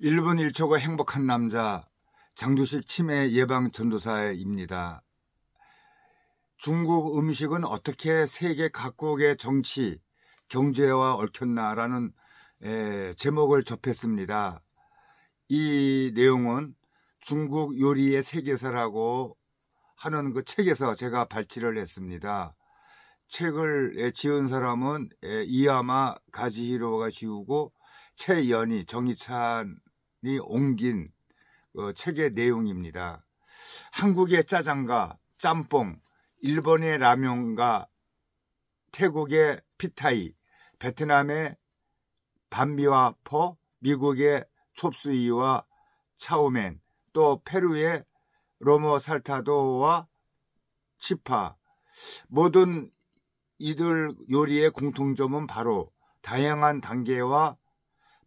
1분 1초가 행복한 남자 장두식 치매 예방 전도사입니다. 중국 음식은 어떻게 세계 각국의 정치, 경제와 얽혔나라는 에, 제목을 접했습니다. 이 내용은 중국 요리의 세계사라고 하는 그 책에서 제가 발치를 했습니다. 책을 지은 사람은 이야마 가지히로가 지우고 최연희 정희찬 이 옮긴 어, 책의 내용입니다. 한국의 짜장과 짬뽕, 일본의 라면과 태국의 피타이, 베트남의 반비와 퍼, 미국의 촙수이와 차오맨, 또 페루의 로모 살타도와 치파. 모든 이들 요리의 공통점은 바로 다양한 단계와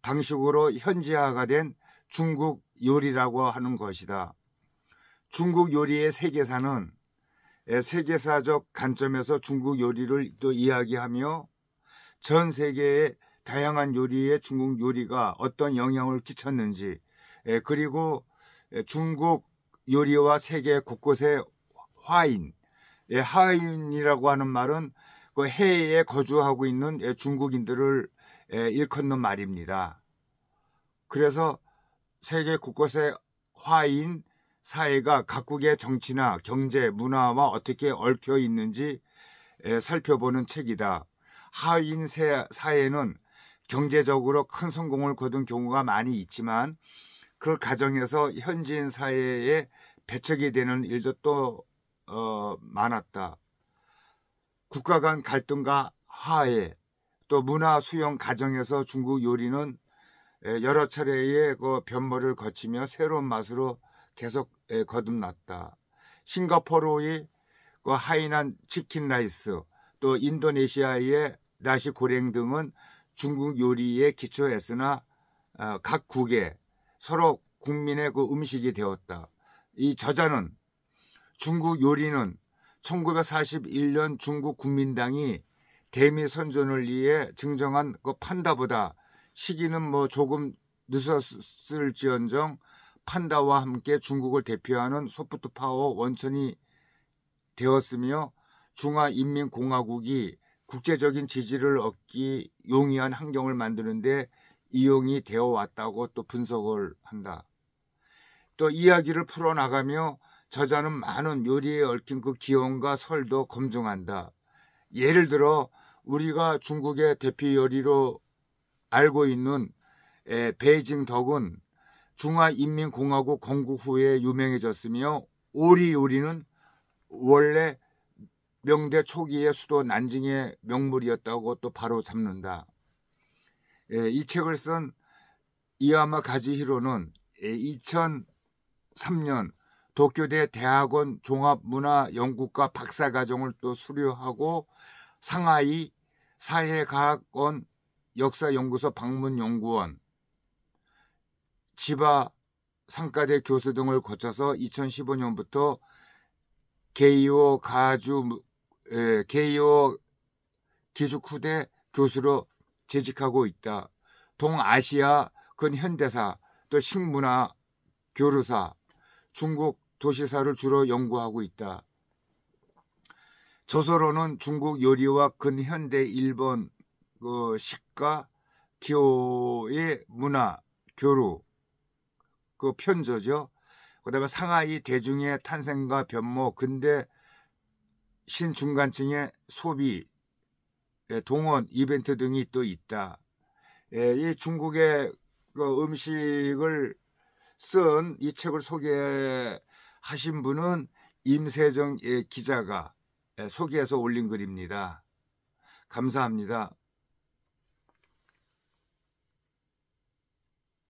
방식으로 현지화가 된 중국 요리라고 하는 것이다. 중국 요리의 세계사는 세계사적 관점에서 중국 요리를 또 이야기하며 전 세계의 다양한 요리에 중국 요리가 어떤 영향을 끼쳤는지 그리고 중국 요리와 세계 곳곳의 화인 하인이라고 하는 말은 그 해외에 거주하고 있는 중국인들을 일컫는 말입니다. 그래서 세계 곳곳의 화인 사회가 각국의 정치나 경제, 문화와 어떻게 얽혀 있는지 살펴보는 책이다. 하인 사회는 경제적으로 큰 성공을 거둔 경우가 많이 있지만 그 과정에서 현지인 사회에 배척이 되는 일도 또 어, 많았다. 국가 간 갈등과 화해, 또 문화 수용 과정에서 중국 요리는 여러 차례의 그 변모를 거치며 새로운 맛으로 계속 거듭났다. 싱가포르의 그 하이난 치킨 라이스, 또 인도네시아의 나시 고랭 등은 중국 요리에기초했으나각국에 어, 서로 국민의 그 음식이 되었다. 이 저자는 중국 요리는 1941년 중국 국민당이 대미 선전을 위해 증정한 그 판다보다 시기는 뭐 조금 늦었을지언정 판다와 함께 중국을 대표하는 소프트 파워 원천이 되었으며 중화인민공화국이 국제적인 지지를 얻기 용이한 환경을 만드는데 이용이 되어 왔다고 또 분석을 한다. 또 이야기를 풀어나가며 저자는 많은 요리에 얽힌 그 기원과 설도 검증한다. 예를 들어 우리가 중국의 대표 요리로 알고 있는 베이징 덕은 중화인민공화국 건국 후에 유명해졌으며 오리 요리는 원래 명대 초기의 수도 난징의 명물이었다고 또 바로 잡는다. 예, 이 책을 쓴 이야마 가지히로는 2003년 도쿄대 대학원 종합문화연구과 박사과정을 또 수료하고 상하이 사회과학원 역사연구소 방문연구원, 지바 상가대 교수 등을 거쳐서 2015년부터 게이오 가주 에, 예, 게이오 기숙 후대 교수로 재직하고 있다. 동아시아 근현대사 또 식문화 교류사 중국 도시사를 주로 연구하고 있다. 저서로는 중국 요리와 근현대 일본 그 식가 기호의 문화 교류 그 편저죠. 그다음에 상하이 대중의 탄생과 변모 근대 신중간층의 소비 예, 동원 이벤트 등이 또 있다. 예, 이 중국의 그 음식을 쓴 이 책을 소개하신 분은 임세정 예, 기자가 소개해서 올린 글입니다. 감사합니다.